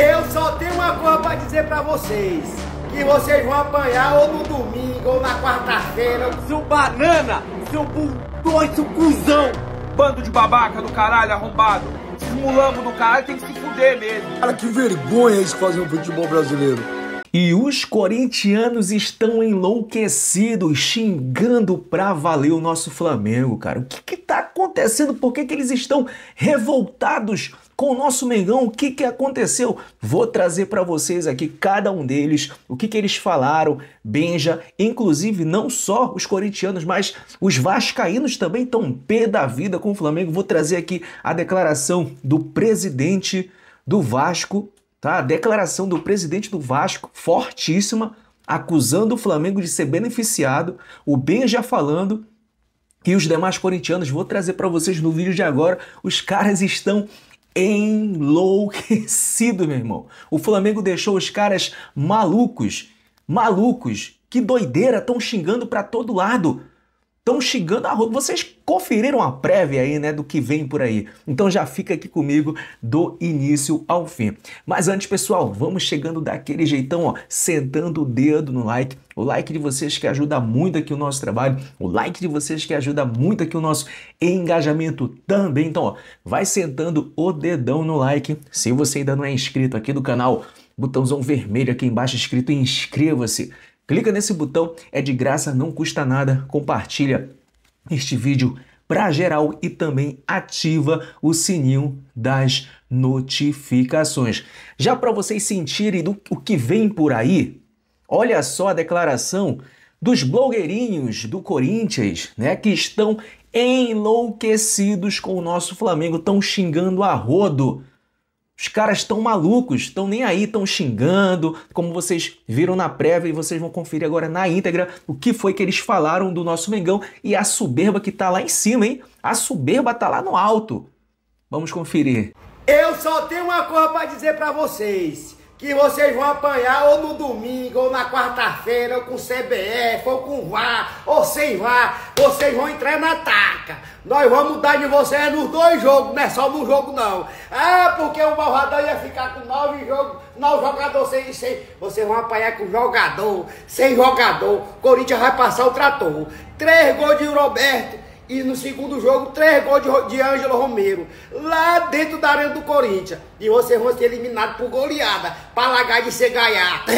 Eu só tenho uma coisa para dizer para vocês. Que vocês vão apanhar ou no domingo, ou na quarta-feira. Seu banana, seu bundão e seu cuzão. Bando de babaca do caralho arrombado. Esses mulambos do caralho tem que se fuder mesmo. Cara, que vergonha eles fazem um futebol brasileiro. E os corintianos estão enlouquecidos, xingando pra valer o nosso Flamengo, cara. O que que tá acontecendo? Por que, que eles estão revoltados com o nosso Mengão, o que, que aconteceu? Vou trazer para vocês aqui cada um deles, o que, que eles falaram, Benja, inclusive não só os corintianos, mas os vascaínos também estão pé da vida com o Flamengo. Vou trazer aqui a declaração do presidente do Vasco, tá? A declaração do presidente do Vasco, fortíssima, acusando o Flamengo de ser beneficiado, o Benja falando e os demais corintianos, vou trazer para vocês no vídeo de agora, os caras estão enlouquecido, meu irmão. O Flamengo deixou os caras malucos, malucos. Que doideira, estão xingando para todo lado estão chegando a Roku. Vocês conferiram a prévia aí, né, do que vem por aí. Então já fica aqui comigo do início ao fim. Mas antes, pessoal, vamos chegando daquele jeitão, ó, sentando o dedo no like. O like de vocês que ajuda muito aqui o nosso trabalho, o like de vocês que ajuda muito aqui o nosso engajamento também. Então, ó, vai sentando o dedão no like. Se você ainda não é inscrito aqui do canal, botãozão vermelho aqui embaixo escrito inscreva-se. Clica nesse botão, é de graça, não custa nada. Compartilha este vídeo para geral e também ativa o sininho das notificações. Já para vocês sentirem do, o que vem por aí, olha só a declaração dos blogueirinhos do Corinthians, né, que estão enlouquecidos com o nosso Flamengo, estão xingando a rodo os caras estão malucos, estão nem aí, estão xingando, como vocês viram na prévia e vocês vão conferir agora na íntegra o que foi que eles falaram do nosso Mengão e a soberba que tá lá em cima, hein? A soberba tá lá no alto. Vamos conferir. Eu só tenho uma coisa para dizer para vocês que vocês vão apanhar ou no domingo, ou na quarta-feira, ou com CBF, ou com VAR, ou sem VAR, vocês vão entrar na taca. Nós vamos dar de vocês nos dois jogos, não é só no jogo não. Ah, porque o Malvadão ia ficar com nove jogos, nove jogadores sem, sem. Vocês vão apanhar com jogador, sem jogador. Corinthians vai passar o trator. Três gols de Roberto, e no segundo jogo, três gols de, de Ângelo Romero. Lá dentro da arena do Corinthians. E vocês vão ser eliminado por goleada. Pra largar de ser gaiato.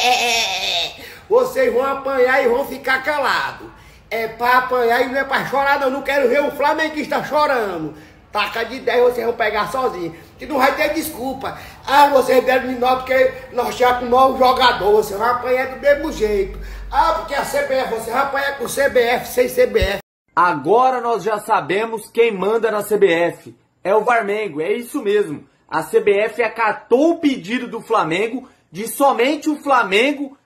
Vocês vão apanhar e vão ficar calados. É pra apanhar e não é pra chorar, não. Não quero ver o flamenguista chorando. Taca de 10 vocês vão pegar sozinho. Que não vai ter desculpa. Ah, vocês deram é de nós porque nós já com novo jogador. você vai apanhar do mesmo jeito. Ah, porque a CBF, você vai apanhar com CBF, sem CBF. Agora nós já sabemos quem manda na CBF. É o Varmengo, é isso mesmo. A CBF acatou o pedido do Flamengo de somente o Flamengo,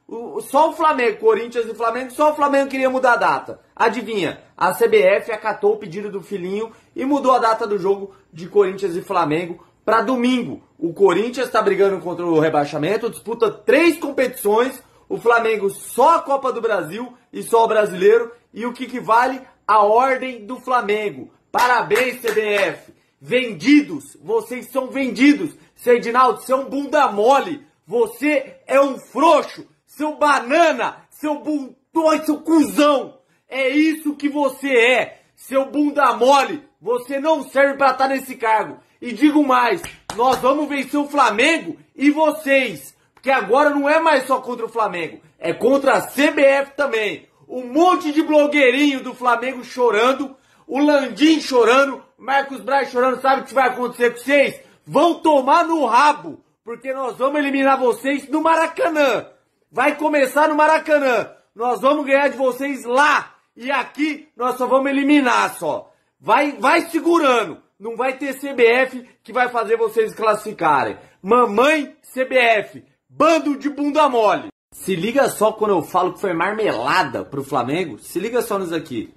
só o Flamengo, Corinthians e Flamengo, só o Flamengo queria mudar a data. Adivinha, a CBF acatou o pedido do filhinho e mudou a data do jogo de Corinthians e Flamengo para domingo. O Corinthians está brigando contra o rebaixamento, disputa três competições, o Flamengo só a Copa do Brasil e só o Brasileiro, e o que, que vale? a ordem do Flamengo. Parabéns, CBF. Vendidos, vocês são vendidos. Serdinaldo, você é um bunda mole. Você é um frouxo, seu banana, seu bundão, seu cuzão. É isso que você é, seu bunda mole. Você não serve para estar tá nesse cargo. E digo mais, nós vamos vencer o Flamengo e vocês. Porque agora não é mais só contra o Flamengo, é contra a CBF também um monte de blogueirinho do Flamengo chorando, o Landim chorando, o Marcos Braz chorando, sabe o que vai acontecer com vocês? Vão tomar no rabo, porque nós vamos eliminar vocês no Maracanã. Vai começar no Maracanã. Nós vamos ganhar de vocês lá e aqui nós só vamos eliminar só. Vai, vai segurando. Não vai ter CBF que vai fazer vocês classificarem. Mamãe CBF, bando de bunda mole. Se liga só quando eu falo que foi marmelada pro Flamengo. Se liga só nos aqui.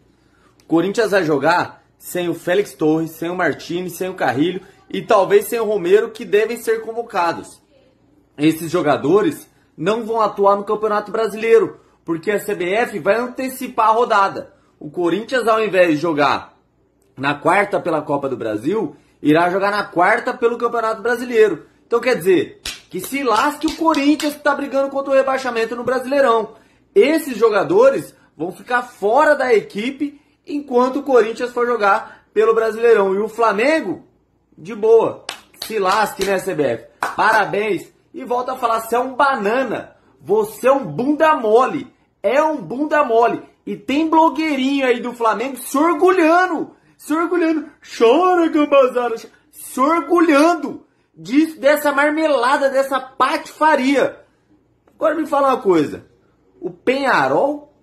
O Corinthians vai jogar sem o Félix Torres, sem o Martini, sem o Carrilho e talvez sem o Romero, que devem ser convocados. Esses jogadores não vão atuar no Campeonato Brasileiro, porque a CBF vai antecipar a rodada. O Corinthians, ao invés de jogar na quarta pela Copa do Brasil, irá jogar na quarta pelo Campeonato Brasileiro. Então, quer dizer, que se lasque o Corinthians que está brigando contra o rebaixamento no Brasileirão. Esses jogadores vão ficar fora da equipe enquanto o Corinthians for jogar pelo Brasileirão. E o Flamengo, de boa. Se lasque, né, CBF? Parabéns. E volta a falar, você é um banana. Você é um bunda mole. É um bunda mole. E tem blogueirinho aí do Flamengo se orgulhando. Se orgulhando. Chora, gambazada. Se orgulhando de, dessa marmelada, dessa patifaria. Agora me fala uma coisa. O Penharol?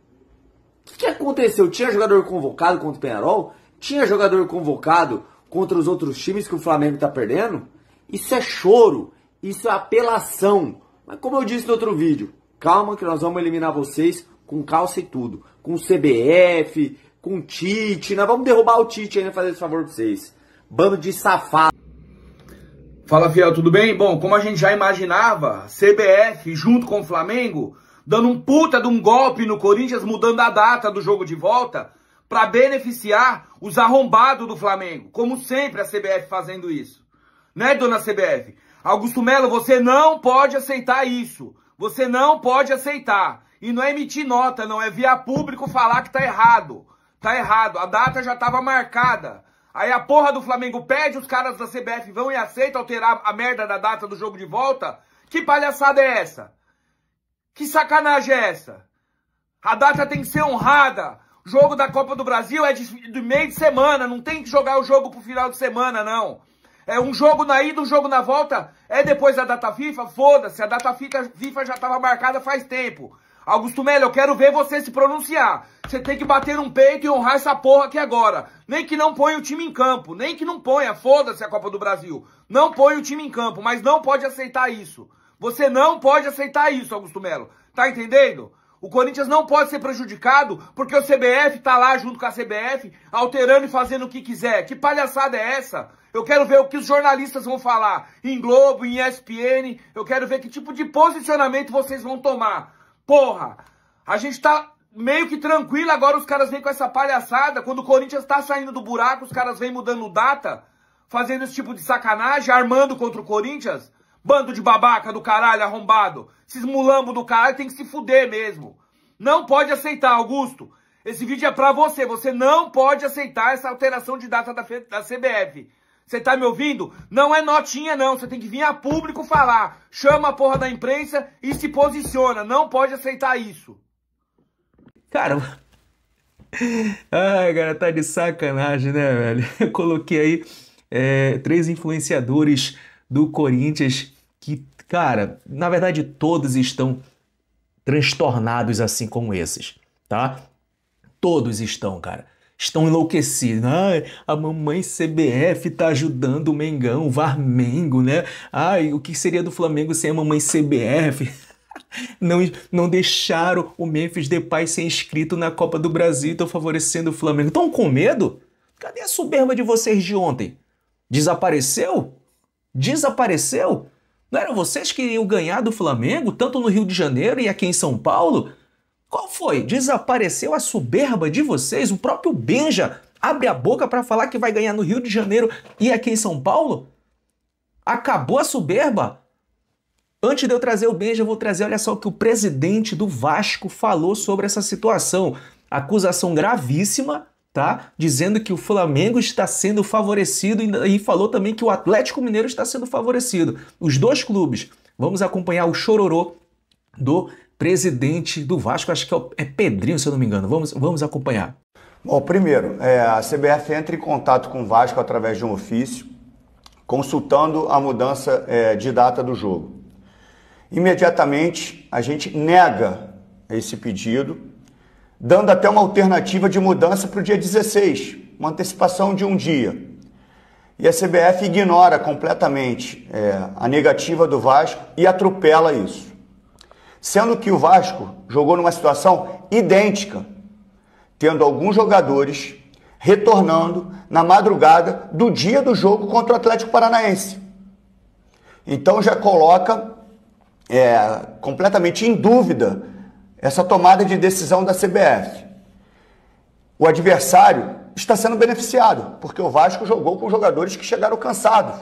O que, que aconteceu? Tinha jogador convocado contra o Penharol? Tinha jogador convocado contra os outros times que o Flamengo está perdendo? Isso é choro. Isso é apelação. Mas como eu disse no outro vídeo, calma que nós vamos eliminar vocês com calça e tudo. Com CBF, com Tite. Nós vamos derrubar o Tite ainda né, fazer esse favor pra vocês. Bando de safado. Fala Fiel, tudo bem? Bom, como a gente já imaginava, CBF junto com o Flamengo dando um puta de um golpe no Corinthians, mudando a data do jogo de volta para beneficiar os arrombados do Flamengo. Como sempre a CBF fazendo isso. Né, dona CBF? Augusto Melo, você não pode aceitar isso. Você não pode aceitar. E não é emitir nota, não. É via público falar que tá errado. Tá errado. A data já estava marcada. Aí a porra do Flamengo pede, os caras da CBF vão e aceitam alterar a merda da data do jogo de volta. Que palhaçada é essa? Que sacanagem é essa? A data tem que ser honrada. O jogo da Copa do Brasil é de, de meio de semana, não tem que jogar o jogo pro final de semana, não. É um jogo na ida, um jogo na volta, é depois da data FIFA? Foda-se, a data FIFA já estava marcada faz tempo. Augusto Melo, eu quero ver você se pronunciar você tem que bater no peito e honrar essa porra aqui agora. Nem que não ponha o time em campo, nem que não ponha, foda-se a Copa do Brasil. Não ponha o time em campo, mas não pode aceitar isso. Você não pode aceitar isso, Augusto Melo. Tá entendendo? O Corinthians não pode ser prejudicado porque o CBF tá lá junto com a CBF, alterando e fazendo o que quiser. Que palhaçada é essa? Eu quero ver o que os jornalistas vão falar em Globo, em ESPN. Eu quero ver que tipo de posicionamento vocês vão tomar. Porra, a gente tá meio que tranquilo, agora os caras vêm com essa palhaçada. Quando o Corinthians tá saindo do buraco, os caras vêm mudando data, fazendo esse tipo de sacanagem, armando contra o Corinthians. Bando de babaca do caralho, arrombado. Esses mulambo do caralho tem que se fuder mesmo. Não pode aceitar, Augusto. Esse vídeo é pra você. Você não pode aceitar essa alteração de data da, da CBF. Você tá me ouvindo? Não é notinha, não. Você tem que vir a público falar. Chama a porra da imprensa e se posiciona. Não pode aceitar isso. Cara. Ai, cara, tá de sacanagem, né, velho? Eu coloquei aí é, três influenciadores do Corinthians que, cara, na verdade todos estão transtornados assim como esses, tá? Todos estão, cara. Estão enlouquecidos. Ai, a mamãe CBF tá ajudando o Mengão, o Varmengo, né? Ai, o que seria do Flamengo sem a mamãe CBF? não, não deixaram o Memphis Depay ser inscrito na Copa do Brasil e estão favorecendo o Flamengo. Estão com medo? Cadê a soberba de vocês de ontem? Desapareceu? Desapareceu? Não eram vocês que iriam ganhar do Flamengo, tanto no Rio de Janeiro e aqui em São Paulo? Qual foi? Desapareceu a soberba de vocês? O próprio Benja abre a boca para falar que vai ganhar no Rio de Janeiro e aqui em São Paulo? Acabou a soberba? Antes de eu trazer o beijo, eu vou trazer, olha só o que o presidente do Vasco falou sobre essa situação. Acusação gravíssima, tá? Dizendo que o Flamengo está sendo favorecido e falou também que o Atlético Mineiro está sendo favorecido. Os dois clubes. Vamos acompanhar o chororô do presidente do Vasco, acho que é, é Pedrinho, se eu não me engano. Vamos, vamos acompanhar. Bom, primeiro, é, a CBF entra em contato com o Vasco através de um ofício, consultando a mudança é, de data do jogo imediatamente a gente nega esse pedido, dando até uma alternativa de mudança para o dia 16, uma antecipação de um dia. E a CBF ignora completamente é, a negativa do Vasco e atropela isso. Sendo que o Vasco jogou numa situação idêntica, tendo alguns jogadores retornando na madrugada do dia do jogo contra o Atlético Paranaense. Então já coloca é, completamente em dúvida essa tomada de decisão da CBF. O adversário está sendo beneficiado, porque o Vasco jogou com jogadores que chegaram cansados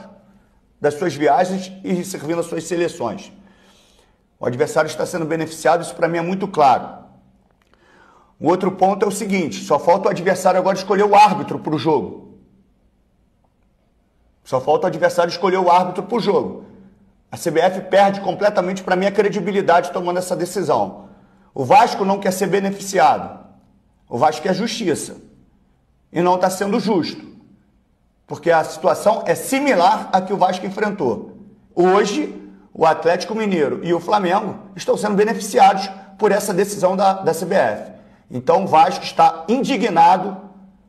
das suas viagens e servindo as suas seleções. O adversário está sendo beneficiado, isso para mim é muito claro. O outro ponto é o seguinte: só falta o adversário agora escolher o árbitro para o jogo. Só falta o adversário escolher o árbitro para o jogo. A CBF perde completamente para mim a credibilidade tomando essa decisão. O Vasco não quer ser beneficiado. O Vasco quer é justiça. E não está sendo justo. Porque a situação é similar à que o Vasco enfrentou. Hoje, o Atlético Mineiro e o Flamengo estão sendo beneficiados por essa decisão da, da CBF. Então o Vasco está indignado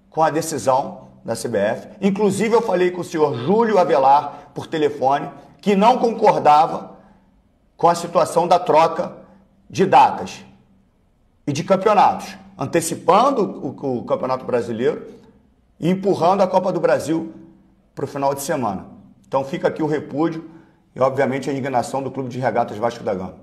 com a decisão da CBF. Inclusive, eu falei com o senhor Júlio Avelar por telefone que não concordava com a situação da troca de datas e de campeonatos, antecipando o, o Campeonato Brasileiro e empurrando a Copa do Brasil para o final de semana. Então fica aqui o repúdio e, obviamente, a indignação do Clube de Regatas Vasco da Gama.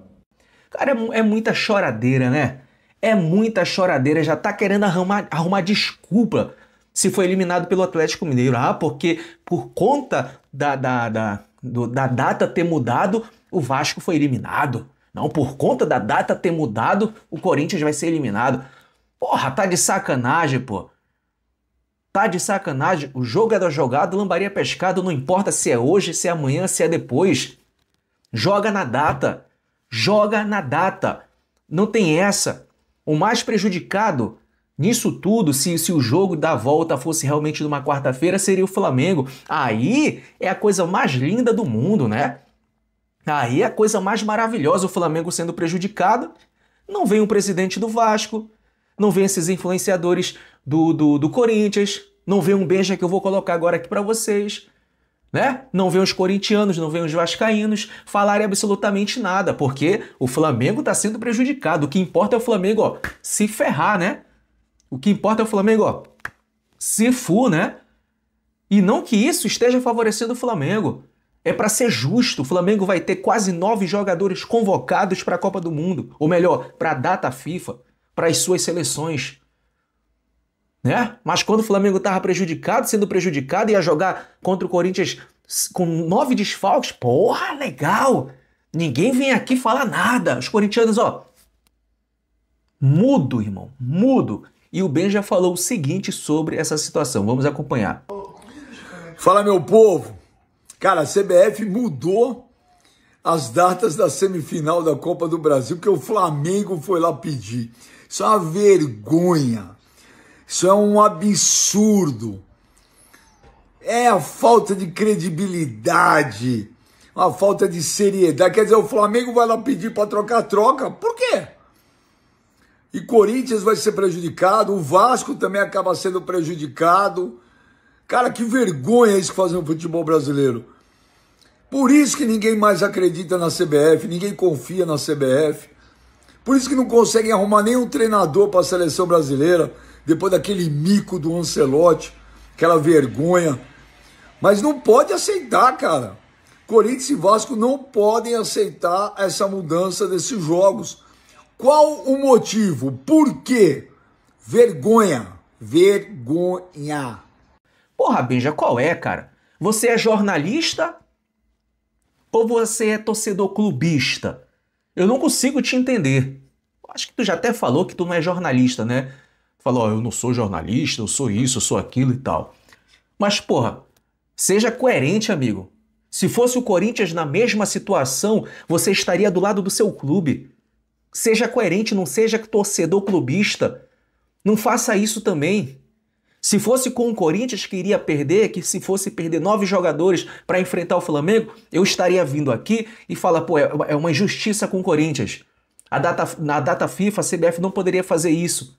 Cara, é, é muita choradeira, né? É muita choradeira, já tá querendo arrumar, arrumar desculpa se foi eliminado pelo Atlético Mineiro. Ah, porque por conta da, da, da, do, da data ter mudado, o Vasco foi eliminado. Não, por conta da data ter mudado, o Corinthians vai ser eliminado. Porra, tá de sacanagem, pô. Tá de sacanagem. O jogo era jogado, lambaria pescado, não importa se é hoje, se é amanhã, se é depois. Joga na data. Joga na data. Não tem essa. O mais prejudicado Nisso tudo, se, se o jogo da volta fosse realmente numa quarta-feira, seria o Flamengo. Aí é a coisa mais linda do mundo, né? Aí é a coisa mais maravilhosa, o Flamengo sendo prejudicado. Não vem o presidente do Vasco, não vem esses influenciadores do, do, do Corinthians, não vem um beijo que eu vou colocar agora aqui para vocês. Né? Não vem os corintianos, não vem os vascaínos falarem absolutamente nada, porque o Flamengo está sendo prejudicado. O que importa é o Flamengo ó, se ferrar, né? O que importa é o Flamengo, ó, se for, né? E não que isso esteja favorecendo o Flamengo. É para ser justo, o Flamengo vai ter quase nove jogadores convocados para a Copa do Mundo, ou melhor, para a data FIFA, para as suas seleções. Né? Mas quando o Flamengo estava prejudicado, sendo prejudicado, ia jogar contra o Corinthians com nove desfalques, porra, legal! Ninguém vem aqui falar nada. Os corintianos, ó, mudo, irmão, mudo. E o Ben já falou o seguinte sobre essa situação. Vamos acompanhar. Fala, meu povo. Cara, a CBF mudou as datas da semifinal da Copa do Brasil que o Flamengo foi lá pedir. Isso é uma vergonha. Isso é um absurdo. É a falta de credibilidade, uma falta de seriedade. Quer dizer, o Flamengo vai lá pedir para trocar troca. Por quê? E Corinthians vai ser prejudicado, o Vasco também acaba sendo prejudicado. Cara, que vergonha isso que faz no futebol brasileiro. Por isso que ninguém mais acredita na CBF, ninguém confia na CBF. Por isso que não conseguem arrumar nenhum treinador para a seleção brasileira, depois daquele mico do Ancelotti, aquela vergonha. Mas não pode aceitar, cara. Corinthians e Vasco não podem aceitar essa mudança desses jogos. Qual o motivo? Por quê? Vergonha. Vergonha. Porra, Benja, qual é, cara? Você é jornalista ou você é torcedor clubista? Eu não consigo te entender. Acho que tu já até falou que tu não é jornalista, né? Falou, oh, eu não sou jornalista, eu sou isso, eu sou aquilo e tal. Mas, porra, seja coerente, amigo. Se fosse o Corinthians na mesma situação, você estaria do lado do seu clube. Seja coerente, não seja torcedor clubista. Não faça isso também. Se fosse com o Corinthians que iria perder, que se fosse perder nove jogadores para enfrentar o Flamengo, eu estaria vindo aqui e falar, pô, é, é uma injustiça com o Corinthians. A data, na data FIFA, a CBF não poderia fazer isso.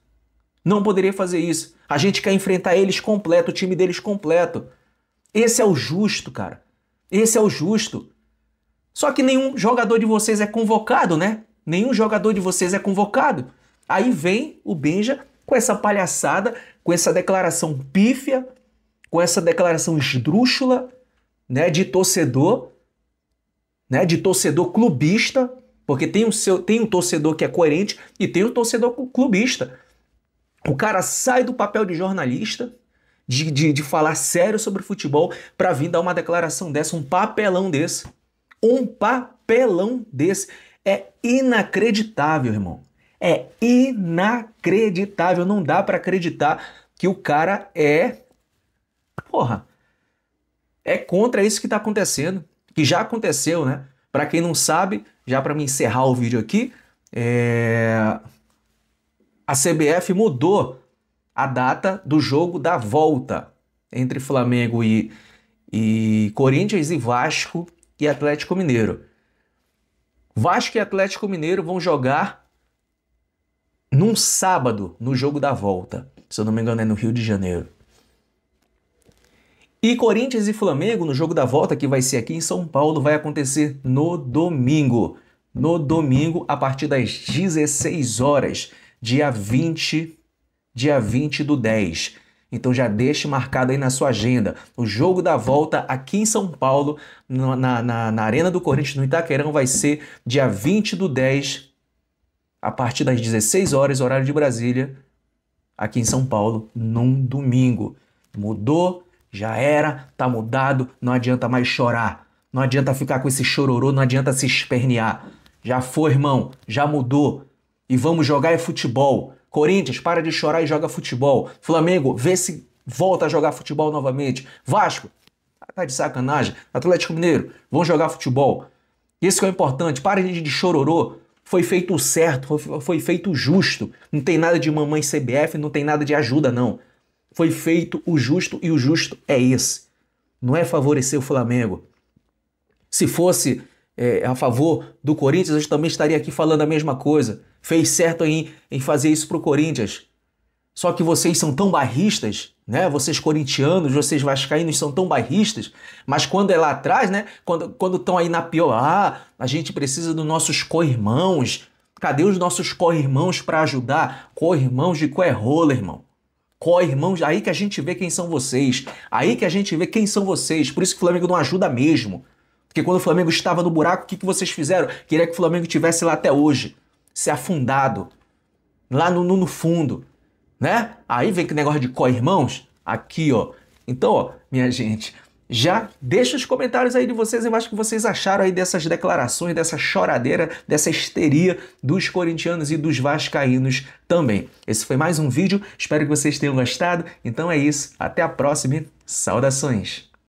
Não poderia fazer isso. A gente quer enfrentar eles completo, o time deles completo. Esse é o justo, cara. Esse é o justo. Só que nenhum jogador de vocês é convocado, né? Nenhum jogador de vocês é convocado. Aí vem o Benja com essa palhaçada, com essa declaração pífia, com essa declaração esdrúxula, né, de torcedor, né, de torcedor clubista, porque tem um, seu, tem um torcedor que é coerente e tem um torcedor clubista. O cara sai do papel de jornalista, de, de, de falar sério sobre futebol, para vir dar uma declaração dessa, um papelão desse. Um papelão desse. É inacreditável, irmão. É inacreditável. Não dá para acreditar que o cara é. Porra. É contra isso que tá acontecendo. Que já aconteceu, né? Para quem não sabe, já para me encerrar o vídeo aqui, é... a CBF mudou a data do jogo da volta entre Flamengo e, e Corinthians e Vasco e Atlético Mineiro. Vasco e Atlético Mineiro vão jogar num sábado, no jogo da volta. Se eu não me engano, é no Rio de Janeiro. E Corinthians e Flamengo, no jogo da volta, que vai ser aqui em São Paulo, vai acontecer no domingo. No domingo, a partir das 16 horas, dia 20, dia 20 do 10. Então já deixe marcado aí na sua agenda o jogo da volta aqui em São Paulo, na, na, na Arena do Corinthians, no Itaquerão, vai ser dia 20 do 10, a partir das 16 horas, horário de Brasília, aqui em São Paulo, num domingo. Mudou, já era, tá mudado, não adianta mais chorar. Não adianta ficar com esse chororô, não adianta se espernear. Já foi, irmão, já mudou. E vamos jogar é futebol. Corinthians, para de chorar e joga futebol. Flamengo, vê se volta a jogar futebol novamente. Vasco, tá, tá de sacanagem. Atlético Mineiro, vão jogar futebol. Isso que é o importante. para de chororô. Foi feito o certo, foi feito o justo. Não tem nada de mamãe CBF, não tem nada de ajuda, não. Foi feito o justo e o justo é esse. Não é favorecer o Flamengo. Se fosse é, a favor do Corinthians, eu também estaria aqui falando a mesma coisa. Fez certo em, em fazer isso para o Corinthians. Só que vocês são tão barristas, né? Vocês corintianos, vocês vascaínos são tão barristas, mas quando é lá atrás, né? Quando estão aí na pior, ah, a gente precisa dos nossos co-irmãos. Cadê os nossos co-irmãos para ajudar? Co-irmãos de co-rola, irmão. Co-irmãos, aí que a gente vê quem são vocês. Aí que a gente vê quem são vocês. Por isso que o Flamengo não ajuda mesmo. Porque quando o Flamengo estava no buraco, o que, que vocês fizeram? Queria que o Flamengo tivesse lá até hoje, se afundado, lá no, no, no fundo, né? Aí vem que negócio de co-irmãos, aqui, ó. Então, ó, minha gente, já deixa os comentários aí de vocês embaixo que vocês acharam aí dessas declarações, dessa choradeira, dessa histeria dos corintianos e dos vascaínos também. Esse foi mais um vídeo, espero que vocês tenham gostado. Então é isso, até a próxima e saudações!